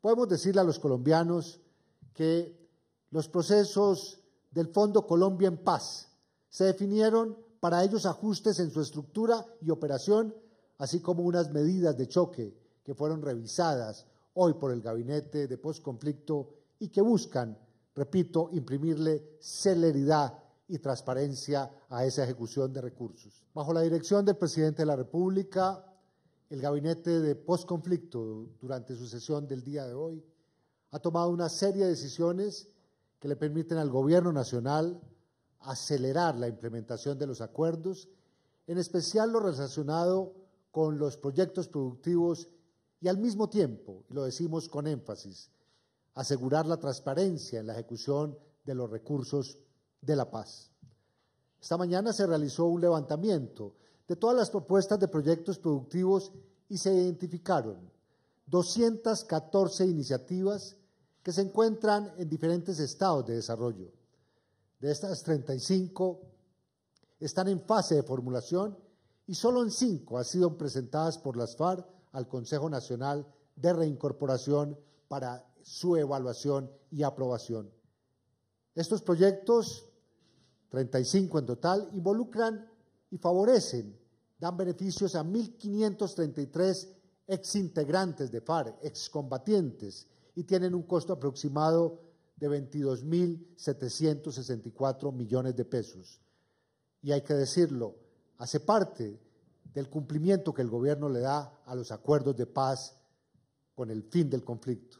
podemos decirle a los colombianos que los procesos del Fondo Colombia en Paz se definieron para ellos ajustes en su estructura y operación, así como unas medidas de choque que fueron revisadas hoy por el gabinete de posconflicto y que buscan, repito, imprimirle celeridad y transparencia a esa ejecución de recursos. Bajo la dirección del presidente de la República, el gabinete de postconflicto durante su sesión del día de hoy ha tomado una serie de decisiones que le permiten al gobierno nacional acelerar la implementación de los acuerdos, en especial lo relacionado con los proyectos productivos y al mismo tiempo, y lo decimos con énfasis, asegurar la transparencia en la ejecución de los recursos de la paz. Esta mañana se realizó un levantamiento de todas las propuestas de proyectos productivos y se identificaron 214 iniciativas que se encuentran en diferentes estados de desarrollo. De estas 35 están en fase de formulación y solo en 5 han sido presentadas por las FARC al Consejo Nacional de Reincorporación para su evaluación y aprobación. Estos proyectos, 35 en total, involucran y favorecen, dan beneficios a 1.533 exintegrantes de FARC, excombatientes, y tienen un costo aproximado de 22.764 millones de pesos. Y hay que decirlo, hace parte del cumplimiento que el gobierno le da a los acuerdos de paz con el fin del conflicto.